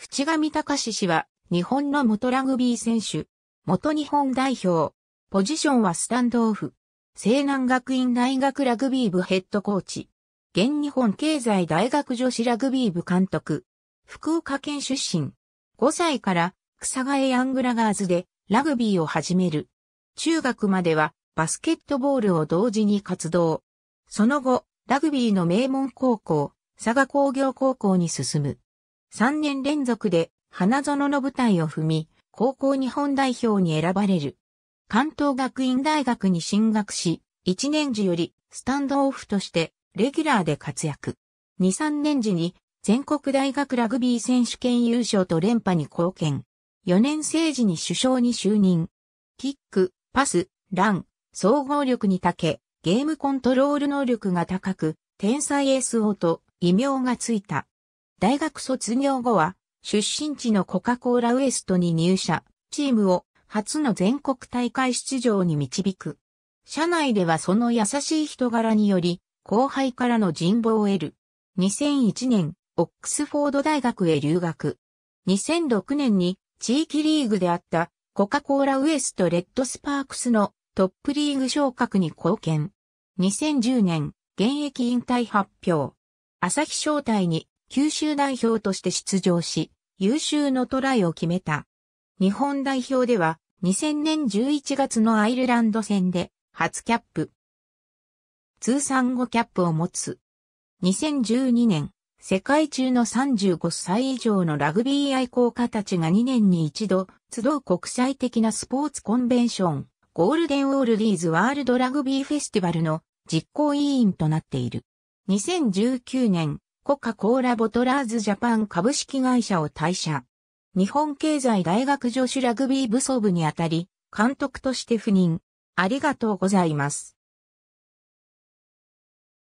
淵上隆氏は、日本の元ラグビー選手、元日本代表、ポジションはスタンドオフ、西南学院大学ラグビー部ヘッドコーチ、現日本経済大学女子ラグビー部監督、福岡県出身、5歳から草替江ヤングラガーズでラグビーを始める。中学まではバスケットボールを同時に活動。その後、ラグビーの名門高校、佐賀工業高校に進む。3年連続で花園の舞台を踏み、高校日本代表に選ばれる。関東学院大学に進学し、1年時よりスタンドオフとしてレギュラーで活躍。2、3年時に全国大学ラグビー選手権優勝と連覇に貢献。4年生時に首相に就任。キック、パス、ラン、総合力に長け、ゲームコントロール能力が高く、天才エースと異名がついた。大学卒業後は、出身地のコカ・コーラウエストに入社、チームを初の全国大会出場に導く。社内ではその優しい人柄により、後輩からの人望を得る。2001年、オックスフォード大学へ留学。2006年に地域リーグであったコカ・コーラウエストレッドスパークスのトップリーグ昇格に貢献。2010年、現役引退発表。朝日招待に九州代表として出場し、優秀のトライを決めた。日本代表では2000年11月のアイルランド戦で初キャップ。通算5キャップを持つ。2012年、世界中の35歳以上のラグビー愛好家たちが2年に一度集う国際的なスポーツコンベンション、ゴールデンオールディーズワールドラグビーフェスティバルの実行委員となっている。2019年、コカ・コーラ・ボトラーズ・ジャパン株式会社を退社。日本経済大学女子ラグビー部総部にあたり、監督として赴任。ありがとうございます。